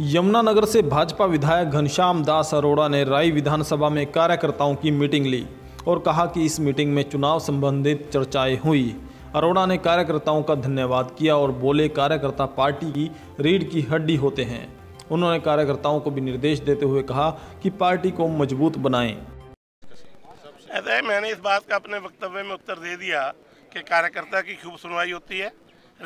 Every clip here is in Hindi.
यमुनानगर से भाजपा विधायक घनश्याम दास अरोड़ा ने राय विधानसभा में कार्यकर्ताओं की मीटिंग ली और कहा कि इस मीटिंग में चुनाव संबंधित चर्चाएं हुई अरोड़ा ने कार्यकर्ताओं का धन्यवाद किया और बोले कार्यकर्ता पार्टी की रीढ़ की हड्डी होते हैं उन्होंने कार्यकर्ताओं को भी निर्देश देते हुए कहा कि पार्टी को मजबूत बनाएं। ऐसा मैंने इस बात का अपने वक्तव्य में उत्तर दे दिया कि कार्यकर्ता की खूब सुनवाई होती है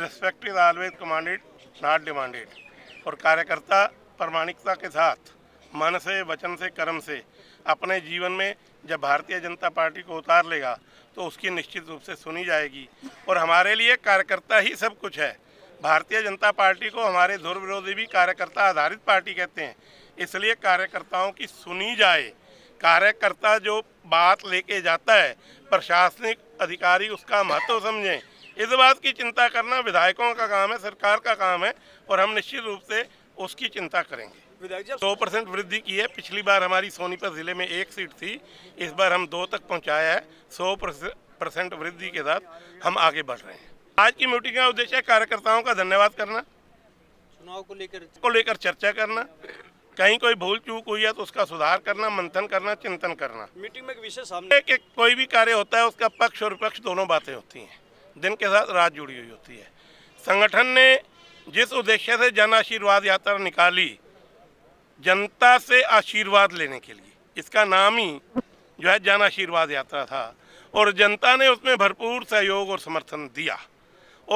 respect is always commanded not demanded और कार्यकर्ता प्रमाणिकता के साथ मन से वचन से कर्म से अपने जीवन में जब भारतीय जनता पार्टी को उतार लेगा तो उसकी निश्चित रूप से सुनी जाएगी और हमारे लिए कार्यकर्ता ही सब कुछ है भारतीय जनता पार्टी को हमारे धुर विरोधी भी कार्यकर्ता आधारित पार्टी कहते हैं इसलिए कार्यकर्ताओं की सुनी जाए कार्यकर्ता जो बात लेके जाता है प्रशासनिक अधिकारी उसका महत्व समझें इस बात की चिंता करना विधायकों का काम है सरकार का काम है और हम निश्चित रूप से उसकी चिंता करेंगे सौ परसेंट वृद्धि की है पिछली बार हमारी सोनीपत ज़िले में एक सीट थी इस बार हम दो तक पहुंचाया है सौ परसेंट वृद्धि के साथ हम आगे बढ़ रहे हैं आज की मीटिंग का उद्देश्य कार्यकर्ताओं का धन्यवाद करना चुनाव को लेकर को लेकर चर्चा करना कहीं कोई भूल चूक हुई है तो उसका सुधार करना मंथन करना चिंतन करना मीटिंग में विषय सामने कोई भी कार्य होता है उसका पक्ष और विपक्ष दोनों बातें होती हैं दिन के साथ रात जुड़ी हुई होती है संगठन ने जिस उद्देश्य से जन आशीर्वाद यात्रा निकाली जनता से आशीर्वाद लेने के लिए इसका नाम ही जो है जन आशीर्वाद यात्रा था और जनता ने उसमें भरपूर सहयोग और समर्थन दिया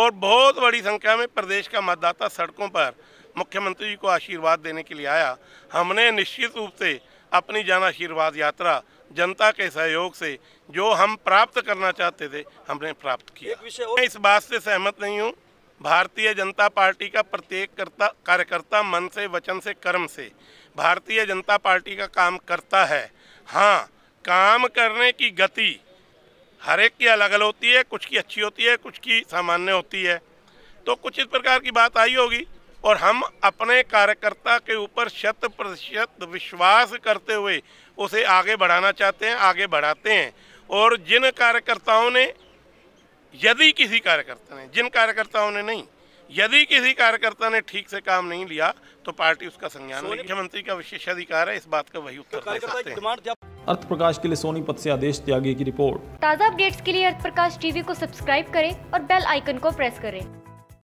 और बहुत बड़ी संख्या में प्रदेश का मतदाता सड़कों पर मुख्यमंत्री जी को आशीर्वाद देने के लिए आया हमने निश्चित रूप से अपनी जन आशीर्वाद यात्रा जनता के सहयोग से जो हम प्राप्त करना चाहते थे हमने प्राप्त किया मैं इस बात से सहमत नहीं हूँ भारतीय जनता पार्टी का प्रत्येक करता कार्यकर्ता मन से वचन से कर्म से भारतीय जनता पार्टी का काम करता है हाँ काम करने की गति हर एक की अलग अलग होती है कुछ की अच्छी होती है कुछ की सामान्य होती है तो कुछ इस प्रकार की बात आई होगी और हम अपने कार्यकर्ता के ऊपर शत प्रतिशत विश्वास करते हुए उसे आगे बढ़ाना चाहते हैं आगे बढ़ाते हैं और जिन कार्यकर्ताओं ने यदि किसी कार्यकर्ता ने जिन कार्यकर्ताओं ने नहीं यदि किसी कार्यकर्ता ने ठीक से काम नहीं लिया तो पार्टी उसका संज्ञान मुख्यमंत्री का विशेष अधिकार है इस बात का वही उत्तर दे सकते हैं अर्थ प्रकाश के लिए सोनीपत से आदेश त्यागी की रिपोर्ट ताज़ा अपडेट्स के लिए अर्थ प्रकाश टीवी को सब्सक्राइब करें और बेल आइकन को प्रेस करें